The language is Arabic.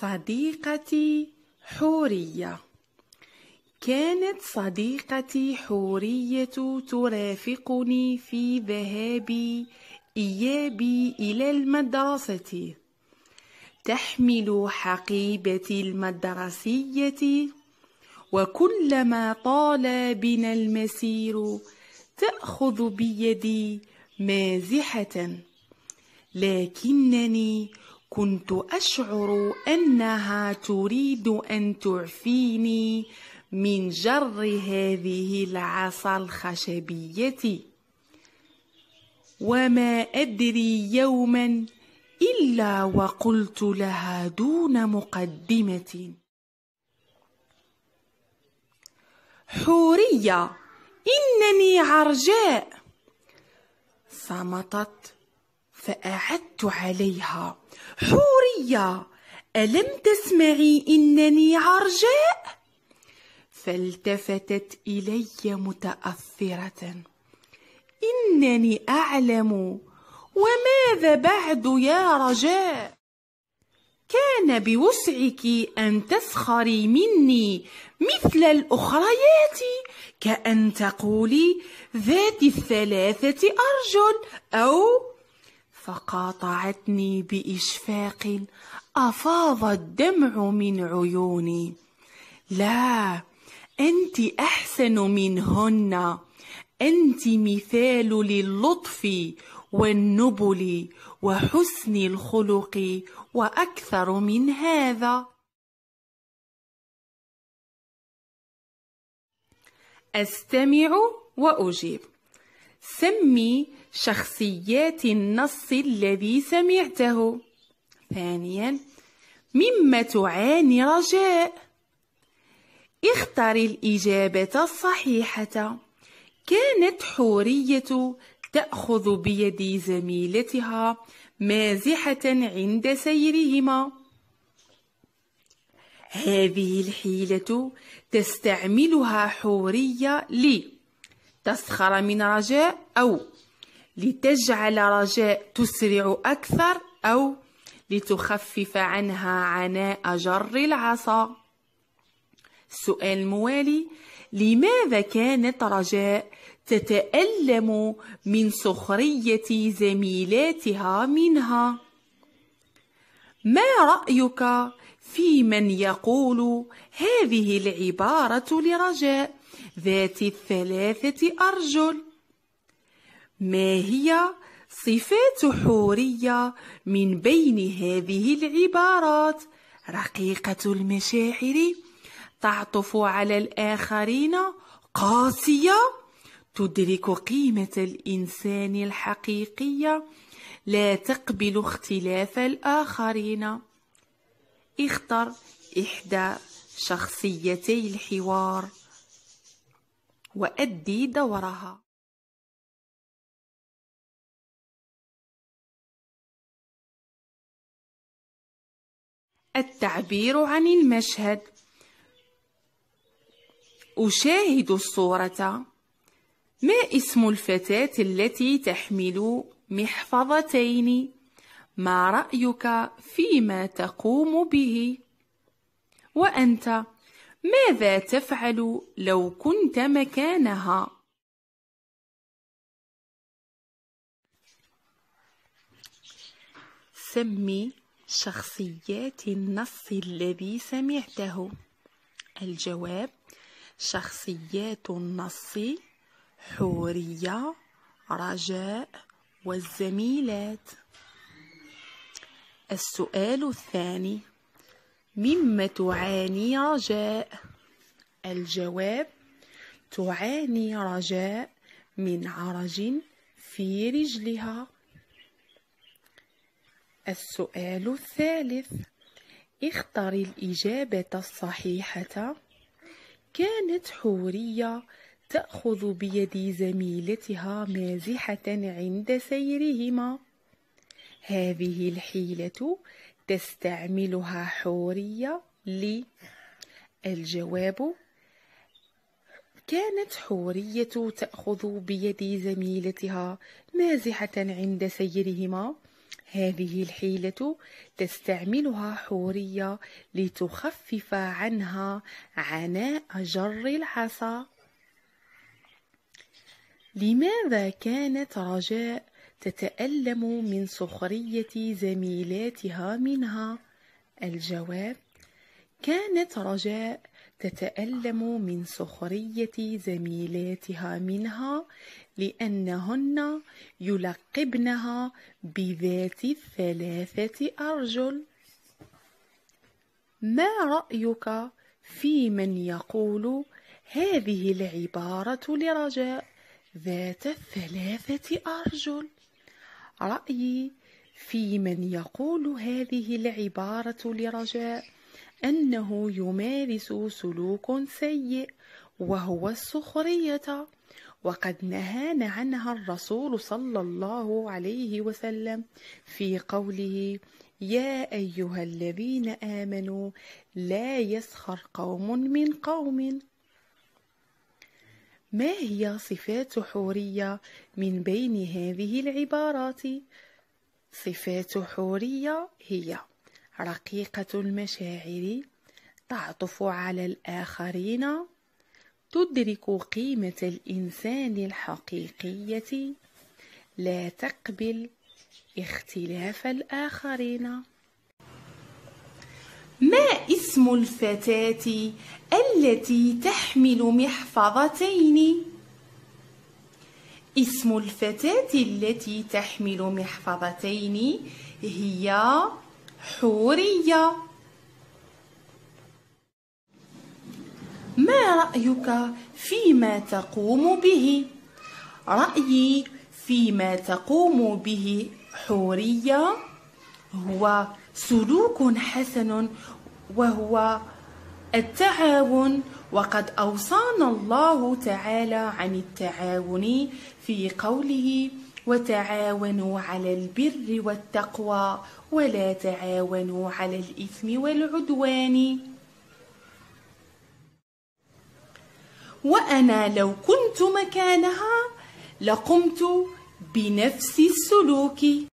صديقتي حورية كانت صديقتي حورية ترافقني في ذهابي إيابي إلى المدرسة تحمل حقيبتي المدرسية وكلما طال بنا المسير تأخذ بيدي مازحة لكنني كنت أشعر أنها تريد أن تعفيني من جر هذه العصا الخشبية وما أدري يوما إلا وقلت لها دون مقدمة حورية إنني عرجاء صمتت فأعدت عليها حورية ألم تسمعي إنني عرجاء؟ فالتفتت إلي متأثرة إنني أعلم وماذا بعد يا رجاء؟ كان بوسعك أن تسخري مني مثل الأخريات كأن تقولي ذات الثلاثة أرجل أو فقاطعتني باشفاق افاض الدمع من عيوني لا انت احسن منهن انت مثال للطف والنبل وحسن الخلق واكثر من هذا استمع واجيب سمي شخصيات النص الذي سمعته ثانيا مما تعاني رجاء اختر الإجابة الصحيحة كانت حورية تأخذ بيد زميلتها مازحة عند سيرهما هذه الحيلة تستعملها حورية لي تسخر من رجاء أو لتجعل رجاء تسرع أكثر أو لتخفف عنها عناء جر العصا السؤال الموالي لماذا كانت رجاء تتألم من سخرية زميلاتها منها؟ ما رأيك في من يقول هذه العبارة لرجاء ذات الثلاثة أرجل ما هي صفات حورية من بين هذه العبارات رقيقة المشاعر تعطف على الآخرين قاسية تدرك قيمة الإنسان الحقيقية لا تقبل اختلاف الآخرين اختر إحدى شخصيتي الحوار وأدي دورها التعبير عن المشهد أشاهد الصورة ما اسم الفتاة التي تحمل محفظتين ما رأيك فيما تقوم به؟ وأنت ماذا تفعل لو كنت مكانها؟ سمي شخصيات النص الذي سمعته الجواب شخصيات النص حورية رجاء والزميلات السؤال الثاني مما تعاني رجاء الجواب تعاني رجاء من عرج في رجلها السؤال الثالث اختر الإجابة الصحيحة كانت حورية تأخذ بيد زميلتها مازحة عند سيرهما هذه الحيلة تستعملها حورية لي الجواب كانت حورية تأخذ بيد زميلتها مازحة عند سيرهما هذه الحيلة تستعملها حورية لتخفف عنها عناء جر العصا لماذا كانت رجاء تتألم من سخرية زميلاتها منها؟ الجواب: كانت رجاء تتألم من سخرية زميلاتها منها لأنهن يلقبنها بذات الثلاثة أرجل. ما رأيك في من يقول هذه العبارة لرجاء؟ ذات الثلاثة أرجل رأيي في من يقول هذه العبارة لرجاء أنه يمارس سلوك سيء وهو السخرية وقد نهانا عنها الرسول صلى الله عليه وسلم في قوله يا أيها الذين آمنوا لا يسخر قوم من قوم ما هي صفات حورية من بين هذه العبارات؟ صفات حورية هي رقيقة المشاعر، تعطف على الآخرين، تدرك قيمة الإنسان الحقيقية، لا تقبل اختلاف الآخرين ما اسم الفتاة التي تحمل محفظتين؟ اسم الفتاة التي تحمل محفظتين هي حورية ما رأيك فيما تقوم به؟ رأيي فيما تقوم به حورية هو سلوك حسن وهو التعاون وقد أوصانا الله تعالى عن التعاون في قوله وتعاونوا على البر والتقوى ولا تعاونوا على الإثم والعدوان وأنا لو كنت مكانها لقمت بنفس السلوك